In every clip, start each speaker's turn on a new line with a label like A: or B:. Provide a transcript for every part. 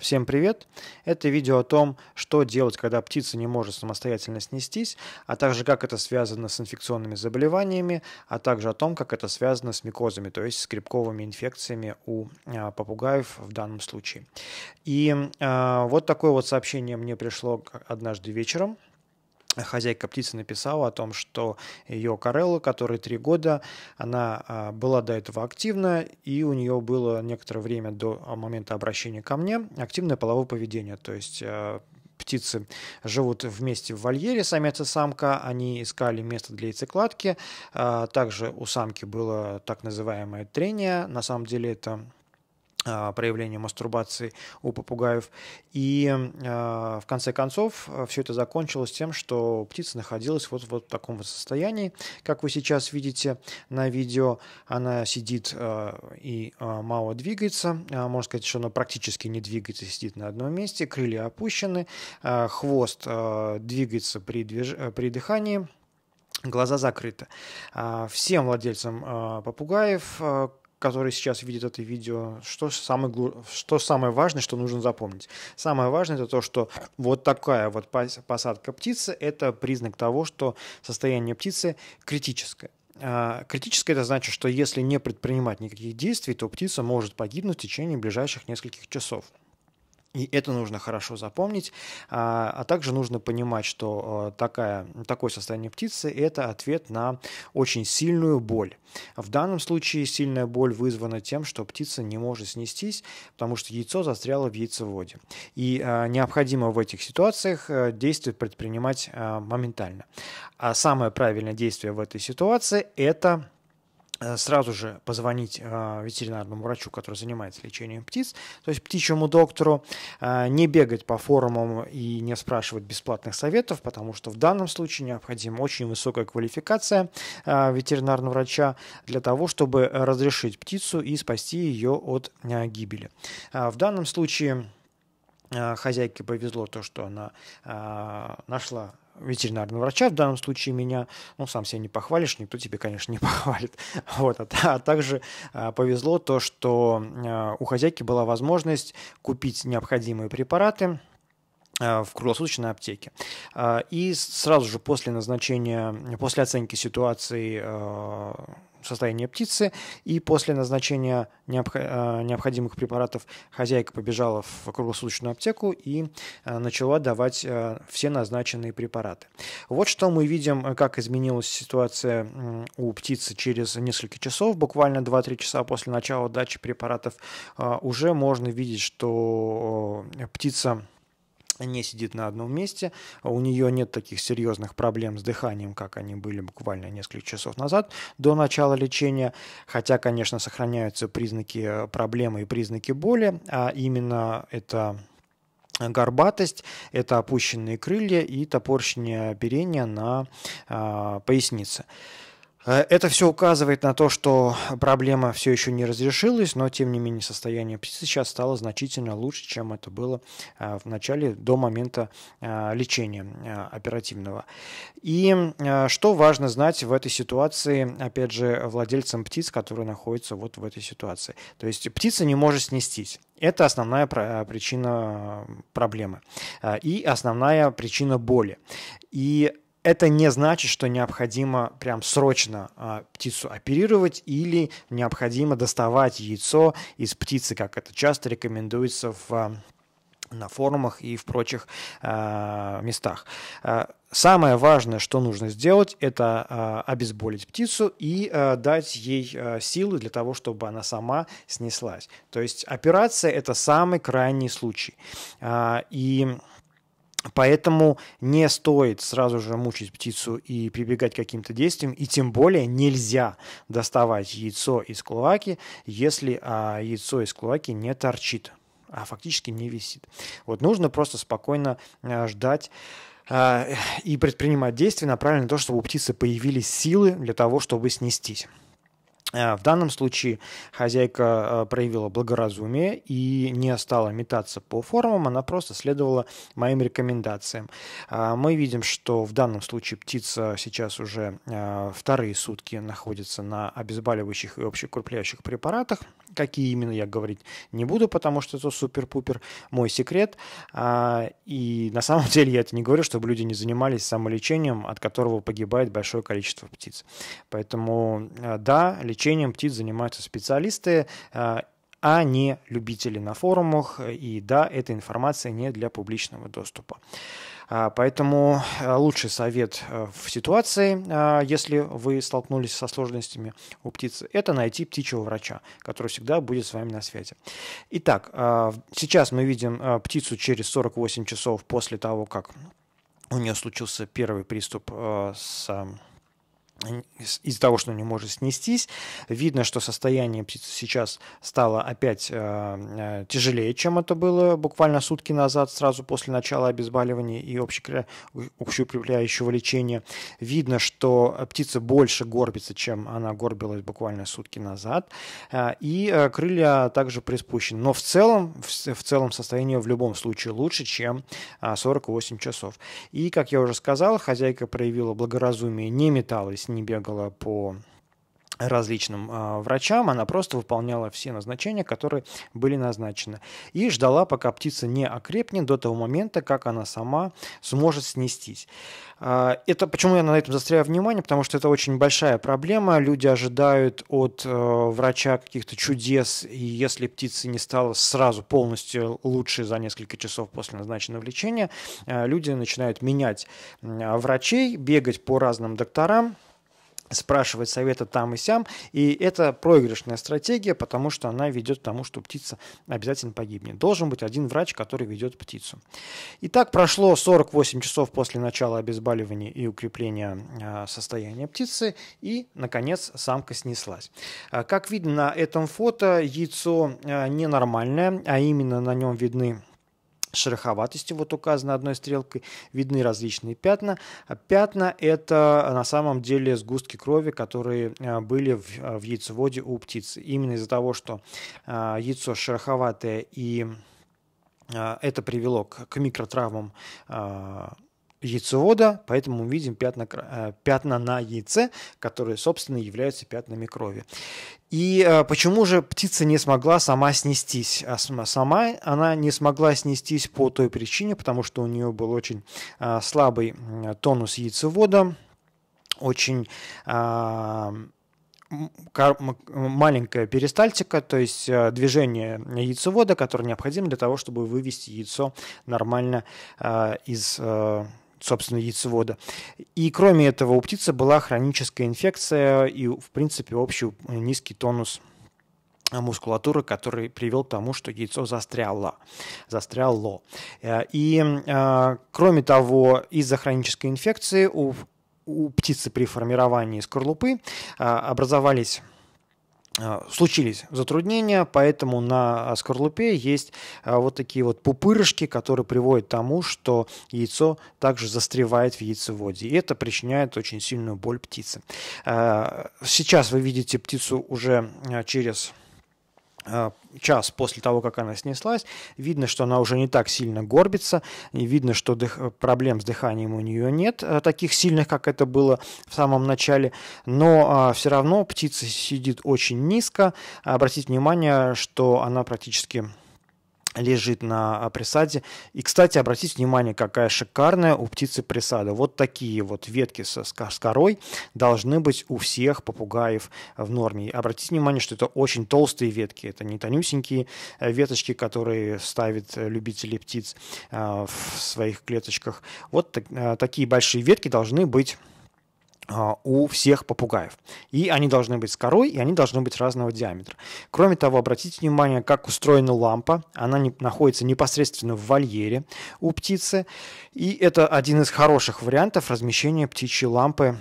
A: Всем привет! Это видео о том, что делать, когда птица не может самостоятельно снестись, а также как это связано с инфекционными заболеваниями, а также о том, как это связано с микозами, то есть скребковыми инфекциями у а, попугаев в данном случае. И э, вот такое вот сообщение мне пришло однажды вечером – хозяйка птицы написала о том, что ее Карелла, которой три года, она а, была до этого активна, и у нее было некоторое время до а, момента обращения ко мне активное половое поведение, то есть а, птицы живут вместе в вольере, самец и самка, они искали место для яйцекладки, также у самки было так называемое трение, на самом деле это а, проявление мастурбации у попугаев. И э, в конце концов э, все это закончилось тем, что птица находилась вот, вот в таком вот состоянии, как вы сейчас видите на видео. Она сидит э, и э, мало двигается. Э, можно сказать, что она практически не двигается, сидит на одном месте. Крылья опущены, э, хвост двигается при, движ... при дыхании. Глаза закрыты. А, всем владельцам попугаев который сейчас видит это видео, что самое, что самое важное, что нужно запомнить? Самое важное это то, что вот такая вот посадка птицы – это признак того, что состояние птицы критическое. А, критическое это значит, что если не предпринимать никаких действий, то птица может погибнуть в течение ближайших нескольких часов. И это нужно хорошо запомнить, а, а также нужно понимать, что э, такая, такое состояние птицы – это ответ на очень сильную боль. В данном случае сильная боль вызвана тем, что птица не может снестись, потому что яйцо застряло в яйцеводе. И э, необходимо в этих ситуациях э, действие предпринимать моментально. А самое правильное действие в этой ситуации – это Э, сразу же позвонить э, ветеринарному врачу, который занимается лечением птиц, то есть птичьему доктору, э, не бегать по форумам и не спрашивать бесплатных советов, потому что в данном случае необходима очень высокая квалификация ветеринарного врача для того, чтобы разрешить птицу и спасти ее от гибели. В данном случае хозяйке повезло то, что она нашла ветеринарного врача в данном случае меня, ну, сам себя не похвалишь, никто тебе, конечно, не похвалит. Вот. А, а также а, повезло то, что а, у хозяйки была возможность купить необходимые препараты, а, в круглосуточной аптеке. А, и сразу же после назначения, после оценки ситуации а, состояние птицы, и после назначения э, необходимых препаратов хозяйка побежала в круглосуточную аптеку и э, начала давать э, все назначенные препараты. Вот что мы видим, как изменилась ситуация у птицы через несколько часов, буквально 2-3 часа после начала дачи препаратов, уже можно видеть, что птица не сидит на одном месте, у нее нет таких серьезных проблем с дыханием, как они были буквально несколько часов назад до начала лечения, хотя, конечно, сохраняются признаки э, проблемы и признаки боли, а именно это горбатость, это опущенные крылья и топорщение оперения на э, пояснице. Э, это все указывает на то, что проблема все еще не разрешилась, но тем не менее состояние птицы сейчас стало значительно лучше, чем это было э, в начале, до момента э, лечения оперативного. И что важно знать в этой ситуации, опять же, владельцам птиц, которые находятся вот в этой ситуации. То есть птица не может снестись. Это основная причина проблемы и основная причина боли. И это не значит, что необходимо прям срочно э, птицу оперировать или необходимо доставать яйцо из птицы, как это часто рекомендуется в, а, на форумах и в прочих э, местах. Самое важное, что нужно сделать, это э, обезболить птицу и э, дать ей э, силы для того, чтобы она сама снеслась. То есть операция – это самый крайний случай. Э, и Поэтому не стоит сразу же мучить птицу и прибегать к каким-то действиям, и тем более нельзя доставать яйцо из клоаки, если а, яйцо из клоаки не торчит, а фактически не висит. Вот нужно просто спокойно а, ждать а, и предпринимать действия, направленные на то, чтобы у птицы появились силы для того, чтобы снестись. Э, в данном случае хозяйка э, проявила благоразумие и не стала метаться по форумам, она просто следовала моим рекомендациям. Э, мы видим, что в данном случае птица сейчас уже вторые сутки находится на обезболивающих и общекрупляющих препаратах. Какие именно я говорить не буду, потому что это супер-пупер мой секрет. И на самом деле я это не говорю, чтобы люди не занимались самолечением, от которого погибает большое количество птиц. Поэтому да, лечение лечением птиц занимаются специалисты, э, а не любители на форумах. И да, эта информация не для публичного доступа. Э, поэтому э, лучший совет в ситуации, если вы столкнулись со сложностями у птицы, это найти птичьего врача, который всегда будет с вами на связи. Итак, сейчас мы видим птицу через 48 часов после того, как у нее случился первый приступ с из-за того, что не может снестись. Видно, что состояние птицы сейчас стало опять э, э, тяжелее, чем это было буквально сутки назад, сразу после начала обезболивания и общеукрепляющего лечения. Видно, что птица больше горбится, чем она горбилась буквально сутки назад. Э, и э, крылья также приспущены. Но в целом, в целом состояние в любом случае лучше, чем 48 часов. И, как я уже сказал, хозяйка проявила благоразумие, не металась не бегала по различным э, врачам, она просто выполняла все назначения, которые были назначены, и ждала, пока птица не окрепнет до того момента, как она сама сможет снестись. Э, это почему я на этом застряю внимание, потому что это очень большая проблема. Люди ожидают от э, врача каких-то чудес, и если птица не стала сразу полностью лучше за несколько часов после назначенного лечения, э, люди начинают менять э, врачей, бегать по разным докторам, спрашивать совета там и сям. И это проигрышная стратегия, потому что она ведет к тому, что птица обязательно погибнет. Должен быть один врач, который ведет птицу. Итак, прошло 48 часов после начала обезболивания и укрепления а, состояния птицы, и, наконец, самка снеслась. А, как видно на этом фото, яйцо а, ненормальное, а именно на нем видны шероховатостью, вот указано одной стрелкой, видны различные пятна. А пятна – это э, на самом деле сгустки крови, которые э, были в, э, в яйцеводе у птицы. Именно из-за того, что яйцо шероховатое и это привело к, к микротравмам яйцевода, поэтому мы видим пятна, э, пятна на яйце, которые, собственно, являются пятнами крови. И э, почему же птица не смогла сама снестись? А сама она не смогла снестись по той причине, потому что у нее был очень э, слабый тонус яйцевода, очень а, маленькая перистальтика, то есть движение яйцевода, которое необходимо для того, чтобы вывести яйцо нормально из собственно, яйцевода. И кроме этого у птицы была хроническая инфекция и, в принципе, общий э, низкий тонус э, мускулатуры, который привел к тому, что яйцо застряло. застряло. Э, и, кроме того, из-за хронической инфекции у у птицы при формировании скорлупы образовались а, случились затруднения, поэтому на скорлупе есть а, вот такие вот пупырышки, которые приводят к тому, что яйцо также застревает в яйцеводе. И это причиняет очень сильную боль птице. А, сейчас вы видите птицу уже через час после того, как она снеслась, видно, что она уже не так сильно горбится, и видно, что дых... проблем с дыханием у нее нет, э, таких сильных, как это было в самом начале, но а, все равно птица сидит очень низко. Обратите внимание, что она практически лежит на а, присаде. И, кстати, обратите внимание, какая шикарная у птицы присада. Вот такие вот ветки со, с корой должны быть у всех попугаев в норме. И обратите внимание, что это очень толстые ветки. Это не тонюсенькие э, веточки, которые ставят э, любители птиц а, в своих клеточках. Вот так, а, такие большие ветки должны быть а, у всех попугаев. И они должны быть с корой, и они должны быть разного диаметра. Кроме того, обратите внимание, как устроена лампа. Она не, находится непосредственно в вольере у птицы. И это один из хороших вариантов размещения птичьей лампы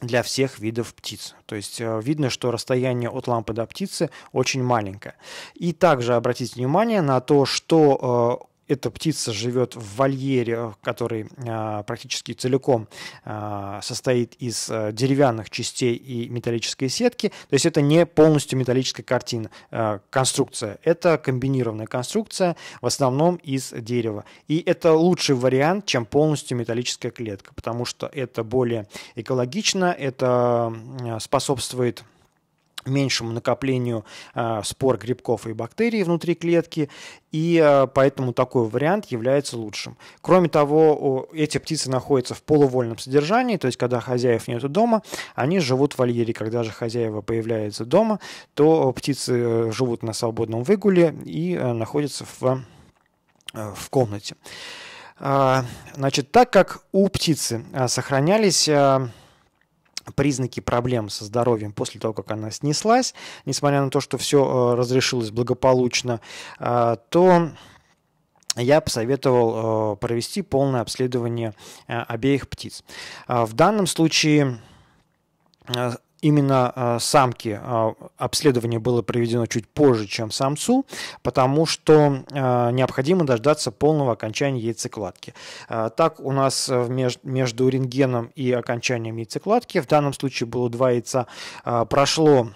A: для всех видов птиц. То есть э, видно, что расстояние от лампы до птицы очень маленькое. И также обратите внимание на то, что э, эта птица живет в вольере, который а, практически целиком а, состоит из э, деревянных частей и металлической сетки. То есть это не полностью металлическая картина, э, конструкция. Это комбинированная конструкция, в основном из дерева. И это лучший вариант, чем полностью металлическая клетка, потому что это более экологично, это способствует меньшему накоплению а, спор грибков и бактерий внутри клетки, и а, поэтому такой вариант является лучшим. Кроме того, эти птицы находятся в полувольном содержании, то есть когда хозяев нет дома, они живут в вольере. Когда же хозяева появляются дома, то птицы э, живут на свободном выгуле и э, находятся в, э, в комнате. А, значит, так как у птицы сохранялись признаки проблем со здоровьем после того, как она снеслась, несмотря на то, что все э, разрешилось благополучно, э, то я посоветовал э, провести полное обследование обеих птиц. В данном случае именно э, самки э, обследование было проведено чуть позже, чем самцу, потому что э, необходимо дождаться полного окончания яйцекладки. так у нас между рентгеном и окончанием яйцекладки в данном случае было два яйца прошло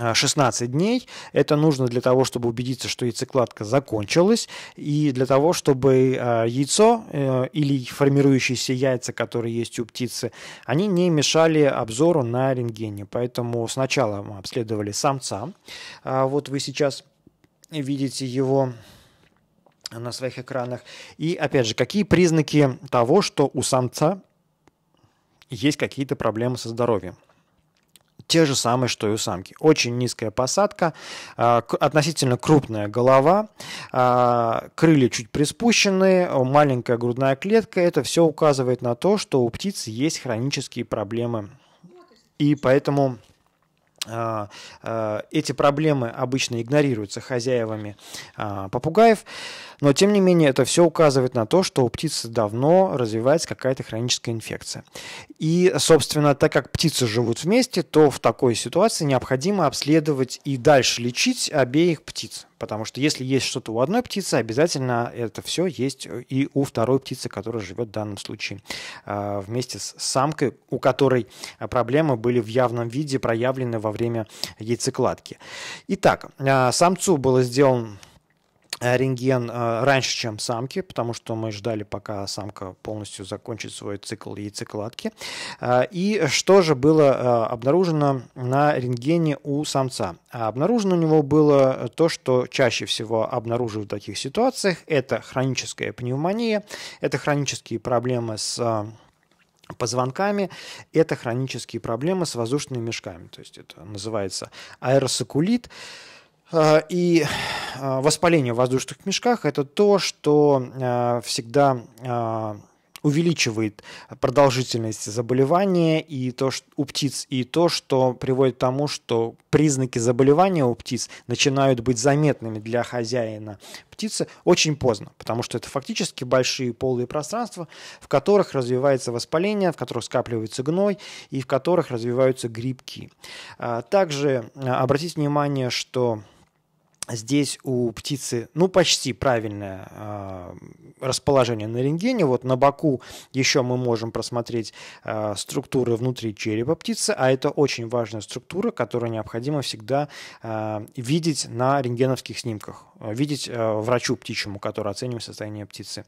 A: 16 а, дней. Это нужно для того, чтобы убедиться, что яйцекладка закончилась, и для того, чтобы а, яйцо э, или формирующиеся яйца, которые есть у птицы, они не мешали обзору на рентгене. Поэтому сначала мы обследовали самца. А, вот вы сейчас видите его на своих экранах. И опять же, какие признаки того, что у самца есть какие-то проблемы со здоровьем? те же самые, что и у самки. Очень низкая посадка, а, относительно крупная голова, а, крылья чуть приспущены, маленькая грудная клетка. Это все указывает на то, что у птиц есть хронические проблемы. И поэтому а, а, эти проблемы обычно игнорируются хозяевами а, попугаев, но тем не менее это все указывает на то, что у птицы давно развивается какая-то хроническая инфекция. И, собственно, так как птицы живут вместе, то в такой ситуации необходимо обследовать и дальше лечить обеих птиц. Потому что если есть что-то у одной птицы, обязательно это все есть и у второй птицы, которая живет в данном случае а, вместе с самкой, у которой проблемы были в явном виде проявлены во время яйцекладки. Итак, а, самцу было сделано Э, рентген э, раньше, чем самки, потому что мы ждали, пока самка полностью закончит свой цикл яйцекладки. Э, и что же было обнаружено на рентгене у самца? А обнаружено у него было то, что чаще всего обнаруживают в таких ситуациях. Это хроническая пневмония, это хронические проблемы с позвонками, это хронические проблемы с воздушными мешками. То есть это называется аэросакулит. А, и а, воспаление в воздушных мешках – это то, что а, всегда увеличивает продолжительность заболевания и то, что, у птиц, и то, что приводит к тому, что признаки заболевания у птиц начинают быть заметными для хозяина птицы очень поздно, потому что это фактически большие полые пространства, в которых развивается воспаление, в которых скапливается гной и в которых развиваются грибки. Также обратите внимание, что Здесь у птицы, ну, почти правильное э, расположение на рентгене. Вот на боку еще мы можем просмотреть э, структуры внутри черепа птицы, а это очень важная структура, которую необходимо всегда э, видеть на рентгеновских снимках. Э, видеть э, врачу птичьему, который оценивает состояние птицы.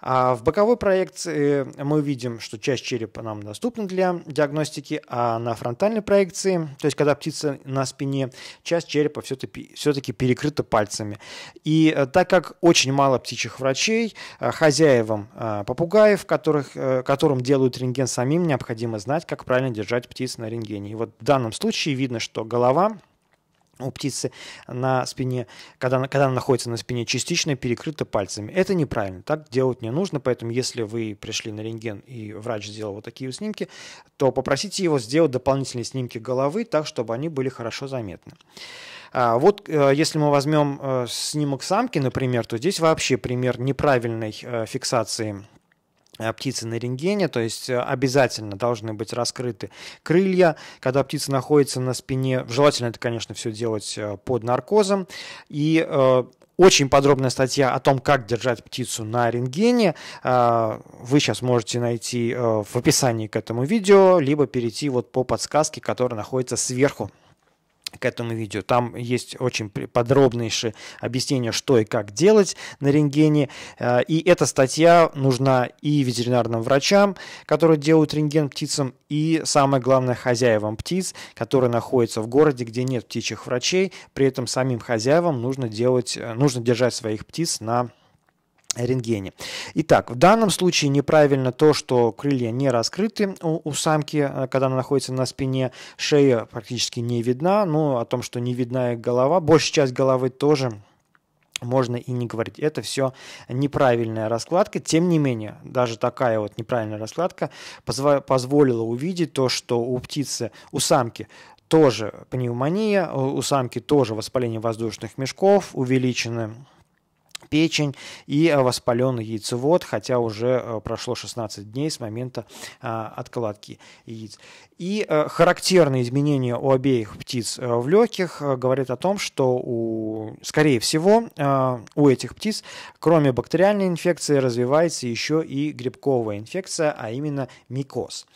A: А в боковой проекции мы видим, что часть черепа нам доступна для диагностики, а на фронтальной проекции, то есть когда птица на спине, часть черепа все-таки, все-таки перекрыта пальцами. И э, так как очень мало птичьих врачей, хозяевам попугаев, которых, которым делают рентген самим, необходимо знать, как правильно держать птиц на рентгене. И вот в данном случае видно, что голова у птицы на спине, когда, она, когда она находится на спине, частично перекрыта пальцами. Это неправильно, так делать не нужно, поэтому если вы пришли на рентген и врач сделал вот такие снимки, то попросите его сделать дополнительные снимки головы так, чтобы они были хорошо заметны. А, вот э, если мы возьмем э, снимок самки, например, то здесь вообще пример неправильной э, фиксации Э, птицы на рентгене, то есть э, обязательно должны быть раскрыты крылья, когда птица находится на спине. Желательно это, конечно, все делать э, под наркозом. И очень подробная статья о том, как держать птицу на рентгене. вы сейчас можете найти в описании к этому видео, либо перейти вот по подсказке, которая находится сверху к этому видео. Там есть очень подробнейшее объяснение, что и как делать на рентгене. Э, и эта статья нужна и ветеринарным врачам, которые делают рентген птицам, и самое главное хозяевам птиц, которые находятся в городе, где нет птичьих врачей. При этом самим хозяевам нужно делать, э, нужно держать своих птиц на рентгене. Итак, в данном случае неправильно то, что крылья не раскрыты у, у самки, э, когда она находится на спине, шея практически не видна, Ну, о том, что не видна голова, большая часть головы тоже можно и не говорить. Это все неправильная раскладка. Тем не менее, даже такая вот неправильная раскладка позволила увидеть то, что у птицы, у самки тоже пневмония, у самки тоже воспаление воздушных мешков, увеличены печень и э, воспаленный яйцевод, хотя уже э, прошло 16 дней с момента а, откладки яиц. И э, характерные изменения у обеих птиц в легких говорят о том, что, у, скорее всего, у этих птиц, кроме бактериальной инфекции, развивается еще и грибковая инфекция, а именно микоз.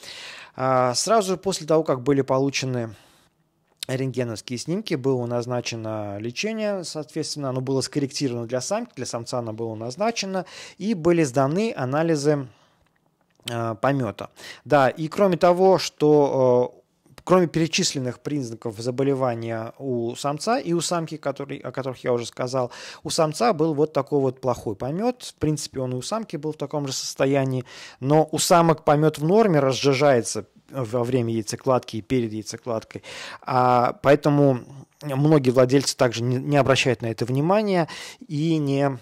A: А, сразу же после того, как были получены рентгеновские снимки, было назначено лечение, соответственно, оно было скорректировано для самки, для самца оно было назначено, и были сданы анализы э, помета. Да, и кроме того, что э, кроме перечисленных признаков заболевания у самца и у самки, который, о которых я уже сказал, у самца был вот такой вот плохой помет. В принципе, он и у самки был в таком же состоянии, но у самок помет в норме разжижается во время яйцекладки и перед яйцекладкой. А, поэтому многие владельцы также не, не обращают на это внимания и не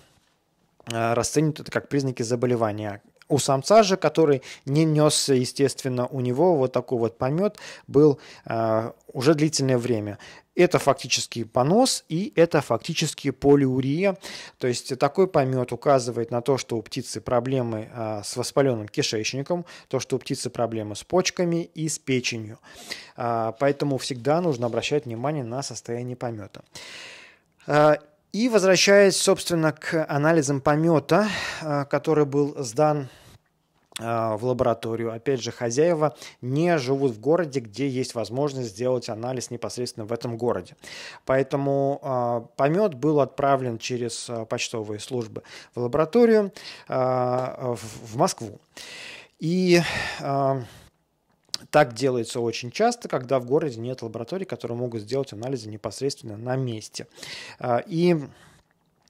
A: а, расценивают это как признаки заболевания. У самца же, который не нес, естественно, у него вот такой вот помет, был э, уже длительное время. Это фактически понос и это фактически полиурия. То есть такой помет указывает на то, что у птицы проблемы а, с воспаленным кишечником, то, что у птицы проблемы с почками и с печенью. А, поэтому всегда нужно обращать внимание на состояние помета. А, и возвращаясь, собственно, к анализам помета, который был сдан а, в лабораторию. Опять же, хозяева не живут в городе, где есть возможность сделать анализ непосредственно в этом городе. Поэтому а, помет был отправлен через а, почтовые службы в лабораторию в Москву. И так делается очень часто, когда в городе нет лабораторий, которые могут сделать анализы непосредственно на месте. И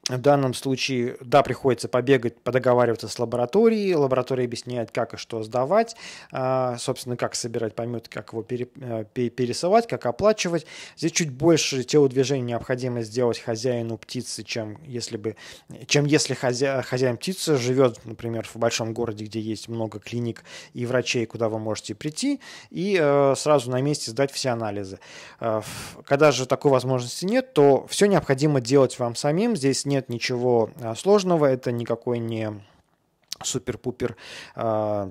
A: в данном случае, да, приходится побегать, подоговариваться с лабораторией. Лаборатория объясняет, как и что сдавать, а, собственно, как собирать помет, как его пере, а, пересылать, как оплачивать. Здесь чуть больше телодвижений необходимо сделать хозяину птицы, чем если, бы, чем если хозя, хозяин птицы живет, например, в большом городе, где есть много клиник и врачей, куда вы можете прийти, и э, сразу на месте сдать все анализы. Э, когда же такой возможности нет, то все необходимо делать вам самим. Здесь не нет ничего а, сложного, это никакой не супер-пупер э,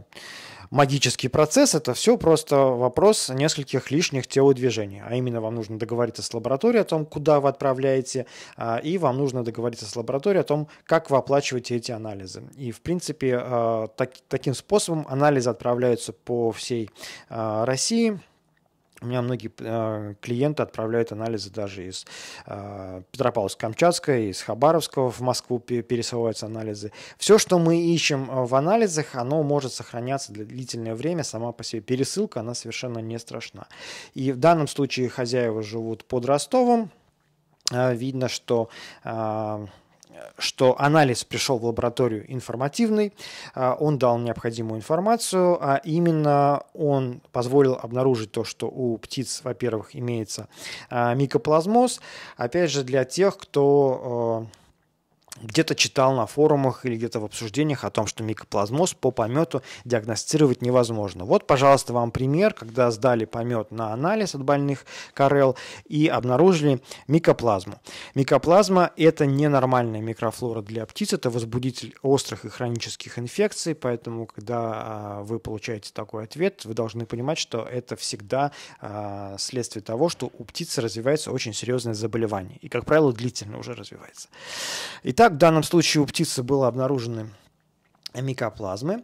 A: магический процесс. Это все просто вопрос нескольких лишних телодвижений. А именно вам нужно договориться с лабораторией о том, куда вы отправляете, э, и вам нужно договориться с лабораторией о том, как вы оплачиваете эти анализы. И, в принципе, э, так, таким способом анализы отправляются по всей э, России – у меня многие а, клиенты отправляют анализы даже из а, Петропавловска-Камчатска, из Хабаровского в Москву пересылаются анализы. Все, что мы ищем э, в анализах, оно может сохраняться для длительное время сама по себе. Пересылка, она совершенно не страшна. И в данном случае хозяева живут под Ростовом. А, видно, что что анализ пришел в лабораторию информативный, а, он дал необходимую информацию, а именно он позволил обнаружить то, что у птиц, во-первых, имеется а, микоплазмоз. Опять же, для тех, кто а, где-то читал на форумах или где-то в обсуждениях о том, что микоплазмоз по помету диагностировать невозможно. Вот, пожалуйста, вам пример, когда сдали помет на анализ от больных карел и обнаружили микоплазму. Микоплазма – это ненормальная микрофлора для птиц, это возбудитель острых и хронических инфекций, поэтому, когда а, вы получаете такой ответ, вы должны понимать, что это всегда а, следствие того, что у птицы развивается очень серьезное заболевание, и, как правило, длительно уже развивается. Итак, Итак, в данном случае у птицы было обнаружено микоплазмы.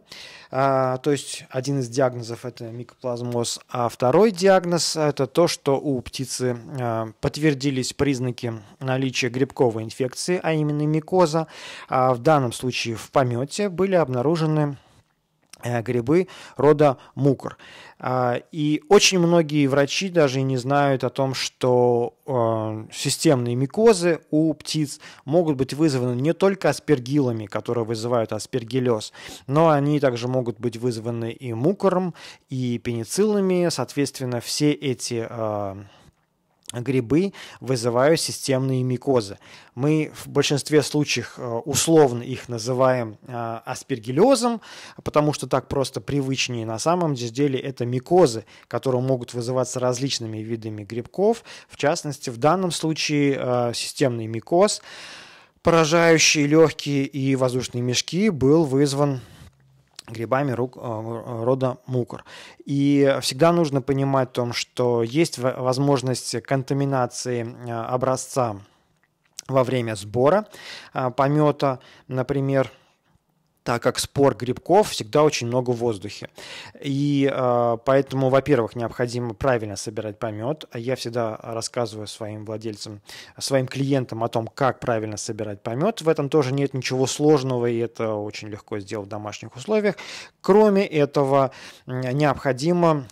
A: А, то есть один из диагнозов это микоплазмоз, а второй диагноз это то, что у птицы а, подтвердились признаки наличия грибковой инфекции, а именно микоза. А в данном случае в помете были обнаружены э, грибы рода мукр. А, и очень многие врачи даже и не знают о том, что а, системные микозы у птиц могут быть вызваны не только аспергилами, которые вызывают аспергиллез, но они также могут быть вызваны и мукором, и пенициллами. Соответственно, все эти а, грибы вызывают системные микозы. Мы в большинстве случаев э, условно их называем э, аспергиллезом, потому что так просто привычнее. На самом деле это микозы, которые могут вызываться различными видами грибков. В частности, в данном случае э, системный микоз, поражающий легкие и воздушные мешки, был вызван грибами рук, э, рода мукор. И всегда нужно понимать о том, что есть возможность контаминации э, образца во время сбора э, помета, например, так как спор грибков всегда очень много в воздухе. И э, поэтому, во-первых, необходимо правильно собирать помет. Я всегда рассказываю своим владельцам, своим клиентам о том, как правильно собирать помет. В этом тоже нет ничего сложного, и это очень легко сделать в домашних условиях. Кроме этого, необходимо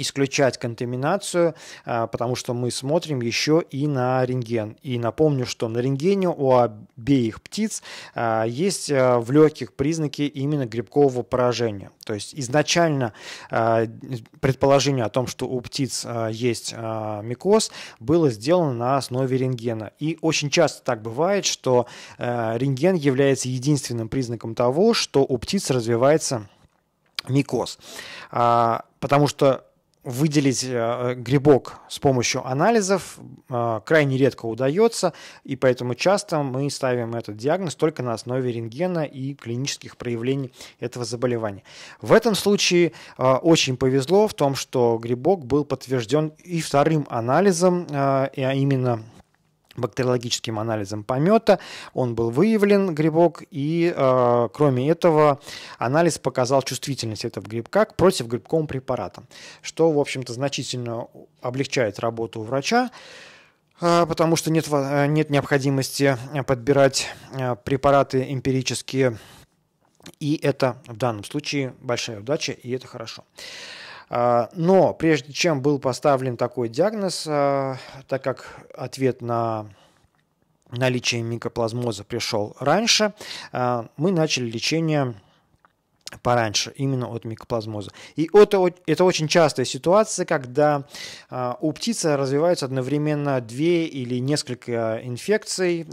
A: исключать контаминацию, а, потому что мы смотрим еще и на рентген. И напомню, что на рентгене у обеих птиц а, есть а, в легких признаки именно грибкового поражения. То есть изначально предположение о том, что у птиц есть микоз, было сделано на основе рентгена. И очень часто так бывает, что рентген является единственным признаком того, что у птиц развивается микоз. Потому что выделить э, э, грибок с помощью анализов э, крайне редко удается, и поэтому часто мы ставим этот диагноз только на основе рентгена и клинических проявлений этого заболевания. В этом случае очень повезло в том, что грибок был подтвержден и вторым анализом, а именно бактериологическим анализом помета. Он был выявлен, грибок, и э, кроме этого анализ показал чувствительность этого грибка к грибковым препаратам, что, в общем-то, значительно облегчает работу у врача, э, потому что нет, э, нет необходимости подбирать э, препараты эмпирические, и это в данном случае большая удача, и это хорошо. А, но прежде чем был поставлен такой диагноз, а, так как ответ на наличие микоплазмоза пришел раньше, а, мы начали лечение пораньше, именно от микоплазмоза. И это, это очень частая ситуация, когда у птицы развиваются одновременно две или несколько инфекций,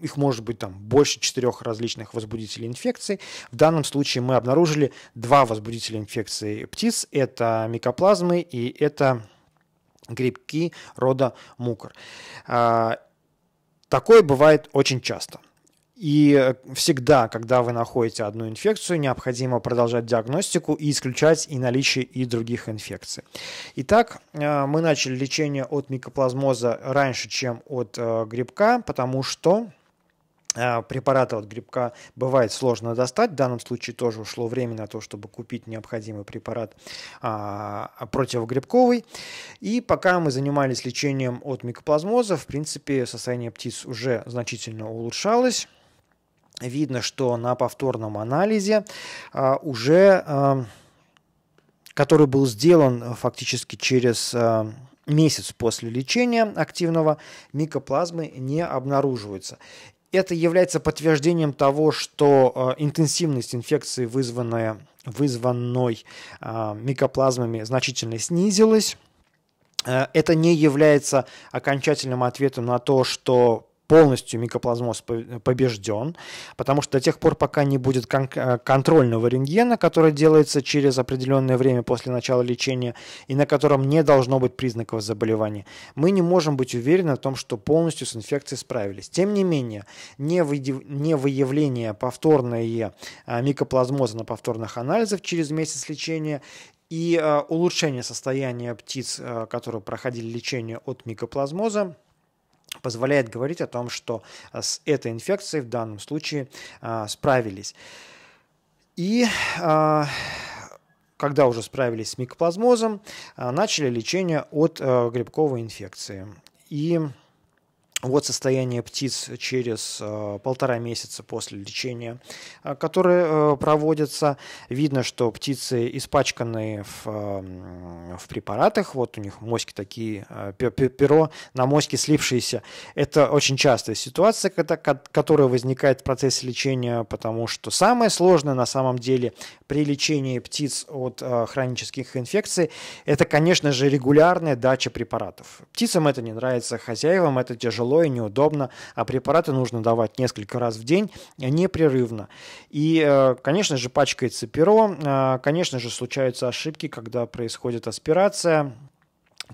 A: их может быть там больше четырех различных возбудителей инфекции. В данном случае мы обнаружили два возбудителя инфекции птиц. Это микоплазмы и это грибки рода мукор. А, такое бывает очень часто. И всегда, когда вы находите одну инфекцию, необходимо продолжать диагностику и исключать и наличие и других инфекций. Итак, а, мы начали лечение от микоплазмоза раньше, чем от э, грибка, потому что а, препараты от грибка бывает сложно достать. В данном случае тоже ушло время на то, чтобы купить необходимый препарат а, противогрибковый. И пока мы занимались лечением от микоплазмоза, в принципе, состояние птиц уже значительно улучшалось. Видно, что на повторном анализе а, уже, а, который был сделан фактически через а, месяц после лечения активного микоплазмы не обнаруживается. Это является подтверждением того, что э, интенсивность инфекции, вызванная, вызванной э, микоплазмами, значительно снизилась. Э, это не является окончательным ответом на то, что полностью микоплазмоз побежден, потому что до тех пор, пока не будет э, контрольного рентгена, который делается через определенное время после начала лечения и на котором не должно быть признаков заболевания, мы не можем быть уверены в том, что полностью с инфекцией справились. Тем не менее, не выявление повторное э, микоплазмоза на повторных анализах через месяц лечения и э, улучшение состояния птиц, которые проходили лечение от микоплазмоза, позволяет говорить о том, что э, с этой инфекцией в данном случае э, справились. И э, когда уже справились с микоплазмозом, начали лечение от грибковой инфекции. И вот состояние птиц через э, полтора месяца после лечения, э, которое э, проводится. Видно, что птицы испачканы в, э, в препаратах. Вот у них моськи такие, э, перо на моське слипшиеся. Это очень частая ситуация, когда, которая возникает в процессе лечения, потому что самое сложное на самом деле при лечении птиц от хронических инфекций, это, конечно же, регулярная дача препаратов. Птицам это не нравится, хозяевам это тяжело тяжело и неудобно, а препараты нужно давать несколько раз в день непрерывно. И, э, конечно же, пачкается перо, э, конечно же, случаются ошибки, когда происходит аспирация,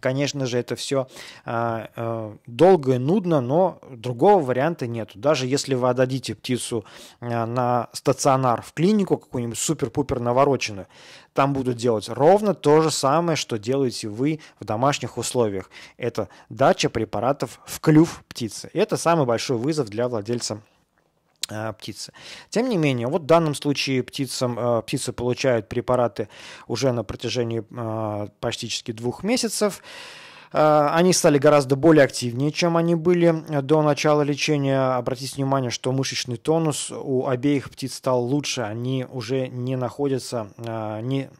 A: Конечно же, это все э, а, э, долго и нудно, но другого варианта нет. Даже если вы отдадите птицу э, на стационар в клинику какую-нибудь супер-пупер навороченную, там будут делать ровно то же самое, что делаете вы в домашних условиях. Это дача препаратов в клюв птицы. Это самый большой вызов для владельца Э, птицы. Тем не менее, вот в данном случае птицам, э, птицы получают препараты уже на протяжении э, практически двух месяцев. Они стали гораздо более активнее, чем они были до начала лечения. Обратите внимание, что мышечный тонус у обеих птиц стал лучше. Они уже не находятся, не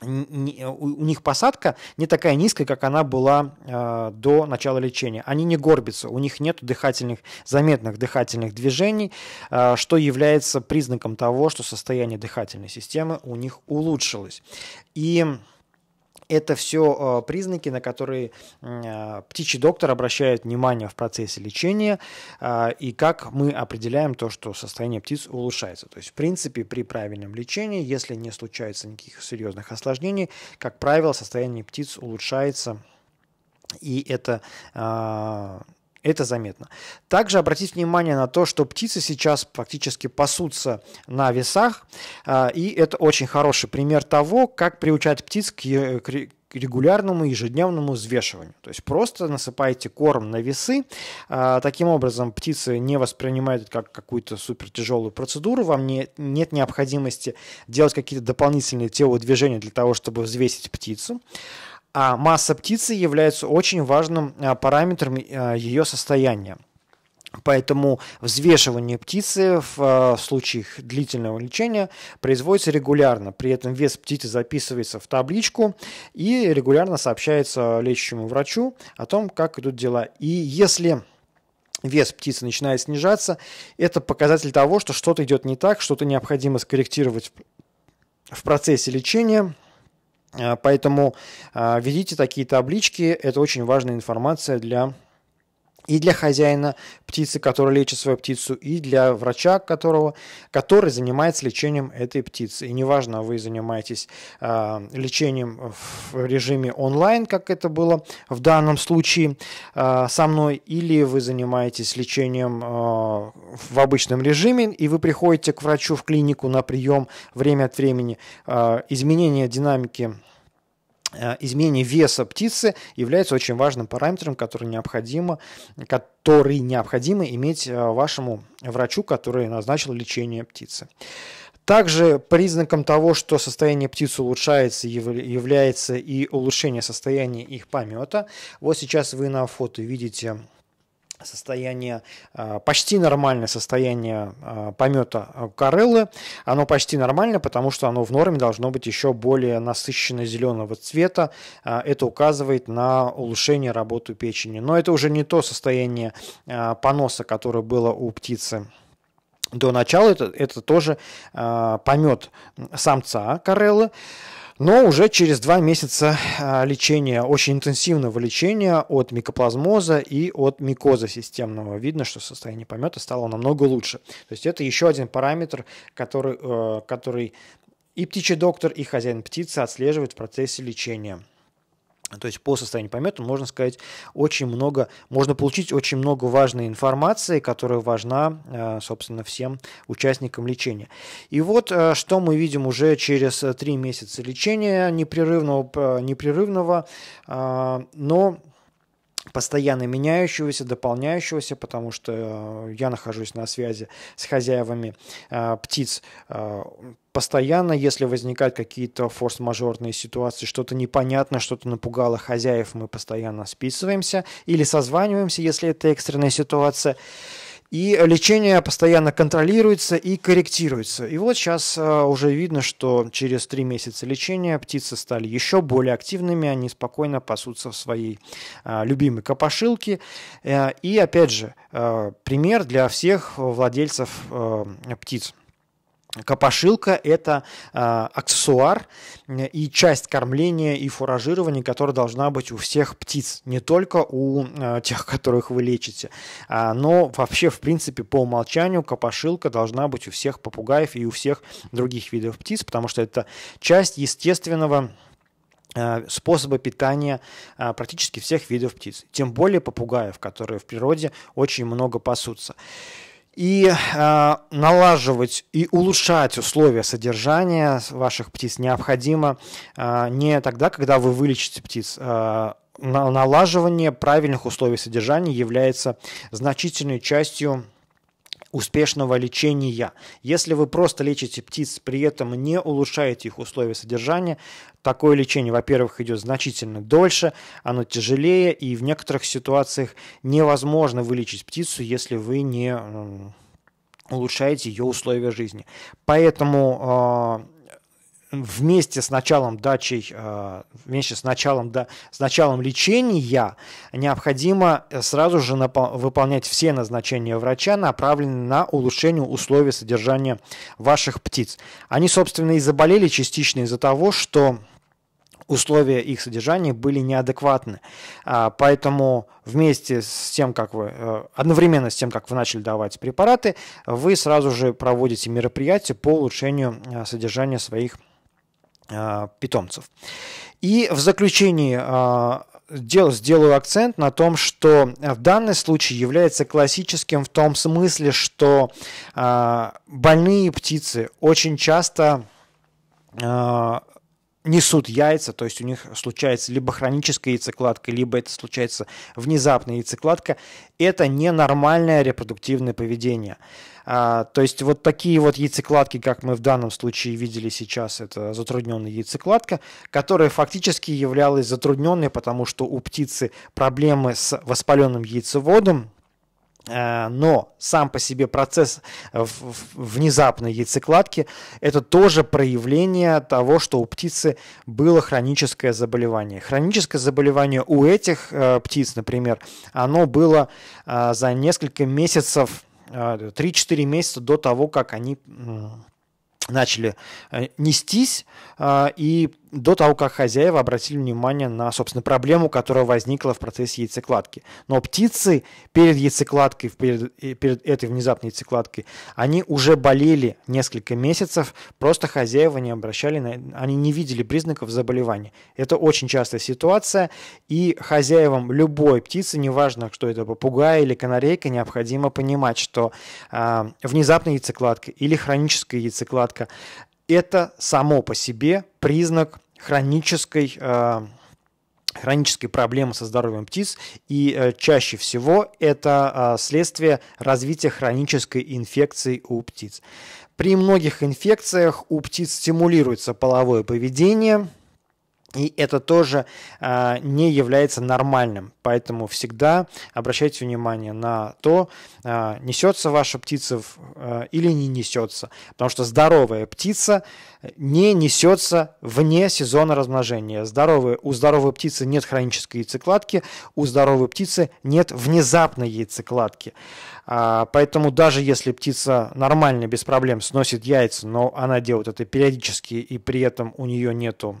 A: Э, у них посадка не такая низкая, как она была э, до начала лечения. Они не горбятся, у них нет дыхательных, заметных дыхательных движений, э, что является признаком того, что состояние дыхательной системы у них улучшилось. И это все а, признаки, на которые а, птичий доктор обращает внимание в процессе лечения а, и как мы определяем то, что состояние птиц улучшается. То есть, в принципе, при правильном лечении, если не случается никаких серьезных осложнений, как правило, состояние птиц улучшается, и это это заметно. Также обратить внимание на то, что птицы сейчас практически пасутся на весах, а, и это очень хороший пример того, как приучать птиц к регулярному ежедневному взвешиванию. То есть просто насыпаете корм на весы. А, таким образом, птицы не воспринимают это как какую-то супер тяжелую процедуру. Вам не, нет необходимости делать какие-то дополнительные телодвижения для того, чтобы взвесить птицу а масса птицы является очень важным а, параметром а, ее состояния. Поэтому взвешивание птицы в, а, случаях длительного лечения производится регулярно. При этом вес птицы записывается в табличку и регулярно сообщается лечащему врачу о том, как идут дела. И если вес птицы начинает снижаться, это показатель того, что что-то идет не так, что-то необходимо скорректировать в процессе лечения – Э, поэтому э, ведите такие таблички, это очень важная информация для и для хозяина птицы, который лечит свою птицу, и для врача, которого, который занимается лечением этой птицы. И неважно, вы занимаетесь э, лечением в режиме онлайн, как это было в данном случае э, со мной, или вы занимаетесь лечением э, в обычном режиме, и вы приходите к врачу в клинику на прием время от времени. Э, изменение динамики Э, изменение веса птицы является очень важным параметром, который необходимо, который необходимо иметь э, вашему врачу, который назначил лечение птицы. Также признаком того, что состояние птиц улучшается, является и улучшение состояния их помета. Вот сейчас вы на фото видите состояние, а, почти нормальное состояние а, помета кореллы. Оно почти нормально, потому что оно в норме должно быть еще более насыщенно зеленого цвета. А, это указывает на улучшение работы печени. Но это уже не то состояние поноса, которое было у птицы до начала. Это, это тоже помет самца кореллы. Но уже через два месяца а, лечения, очень интенсивного лечения от микоплазмоза и от микоза системного, видно, что состояние помета стало намного лучше. То есть это еще один параметр, который, э, который и птичий доктор, и хозяин птицы отслеживают в процессе лечения. То есть по состоянию помета можно сказать очень много, можно получить очень много важной информации, которая важна, э, собственно, всем участникам лечения. И вот э, что мы видим уже через э, три месяца лечения непрерывного, непрерывного но постоянно меняющегося, дополняющегося, потому что э, я нахожусь на связи с хозяевами э, птиц э, постоянно, если возникают какие-то форс-мажорные ситуации, что-то непонятно, что-то напугало хозяев, мы постоянно списываемся или созваниваемся, если это экстренная ситуация. И лечение постоянно контролируется и корректируется. И вот сейчас э, уже видно, что через три месяца лечения птицы стали еще более активными, они спокойно пасутся в своей э, любимой копошилке. Э, и опять же, пример для всех владельцев птиц. Копошилка – это э, аксессуар и часть кормления и фуражирования, которая должна быть у всех птиц, не только у э, тех, которых вы лечите, а, но вообще, в принципе, по умолчанию копошилка должна быть у всех попугаев и у всех других видов птиц, потому что это часть естественного а, способа питания практически всех видов птиц, тем более попугаев, которые в природе очень много пасутся и э, налаживать и улучшать условия содержания ваших птиц необходимо э, не тогда, когда вы вылечите птиц. Э, налаживание правильных условий содержания является значительной частью успешного лечения. Если вы просто лечите птиц, при этом не улучшаете их условия содержания, такое лечение, во-первых, идет значительно дольше, оно тяжелее, и в некоторых ситуациях невозможно вылечить птицу, если вы не улучшаете ее условия жизни. Поэтому а, вместе с началом дачи, э, вместе с началом, да, с началом лечения необходимо сразу же выполнять все назначения врача, направленные на улучшение условий содержания ваших птиц. Они, собственно, и заболели частично из-за того, что условия их содержания были неадекватны. А, поэтому вместе с тем, как вы, э, одновременно с тем, как вы начали давать препараты, вы сразу же проводите мероприятия по улучшению э, содержания своих Э, питомцев. И в заключении э, сделаю акцент на том, что э, в данный случай является классическим в том смысле, что больные птицы очень часто несут яйца, то есть у них случается либо хроническая яйцекладка, либо это случается внезапная яйцекладка, это ненормальное репродуктивное поведение. А, то есть вот такие вот яйцекладки, как мы в данном случае видели сейчас, это затрудненная яйцекладка, которая фактически являлась затрудненной, потому что у птицы проблемы с воспаленным яйцеводом, Э, но сам по себе процесс э, внезапной яйцекладки – это тоже проявление того, что у птицы было хроническое заболевание. Хроническое заболевание у этих э, птиц, например, оно было за несколько месяцев, 3-4 месяца до того, как они начали нестись и до того, как хозяева обратили внимание на, собственно, проблему, которая возникла в процессе яйцекладки. Но птицы перед яйцекладкой, перед, перед этой внезапной яйцекладкой, они уже болели несколько месяцев, просто хозяева не обращали, на, они не видели признаков заболевания. Это очень частая ситуация, и хозяевам любой птицы, неважно, что это попугай или канарейка, необходимо понимать, что э, внезапная яйцекладка или хроническая яйцекладка это само по себе признак хронической э, хронической проблемы со здоровьем птиц, и э, чаще всего это э, следствие развития хронической инфекции у птиц. При многих инфекциях у птиц стимулируется половое поведение, и это тоже э, не является нормальным. Поэтому всегда обращайте внимание на то, э, несется ваша птица в, э, или не несется. Потому что здоровая птица не несется вне сезона размножения. Здоровые, у здоровой птицы нет хронической яйцекладки, у здоровой птицы нет внезапной яйцекладки. Э, поэтому даже если птица нормально, без проблем сносит яйца, но она делает это периодически и при этом у нее нету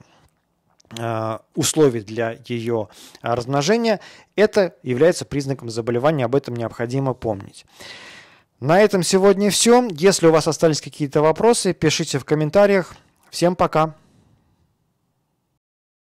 A: Э, условий для ее размножения, это является признаком заболевания, об этом необходимо помнить. На этом сегодня все. Если у вас остались какие-то вопросы, пишите в комментариях. Всем пока!